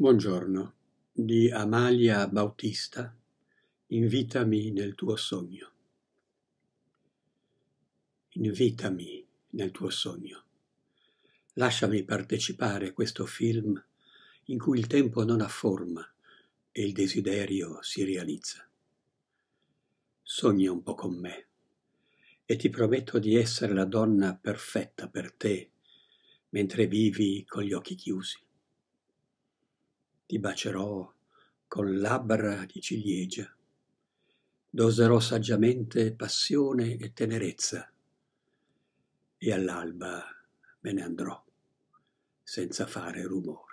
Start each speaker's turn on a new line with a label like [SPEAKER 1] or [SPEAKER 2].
[SPEAKER 1] Buongiorno di Amalia Bautista Invitami nel tuo sogno. Invitami nel tuo sogno. Lasciami partecipare a questo film in cui il tempo non ha forma e il desiderio si realizza. Sogna un po' con me e ti prometto di essere la donna perfetta per te mentre vivi con gli occhi chiusi ti bacerò con labbra di ciliegia. Doserò saggiamente passione e tenerezza e all'alba me ne andrò senza fare rumore.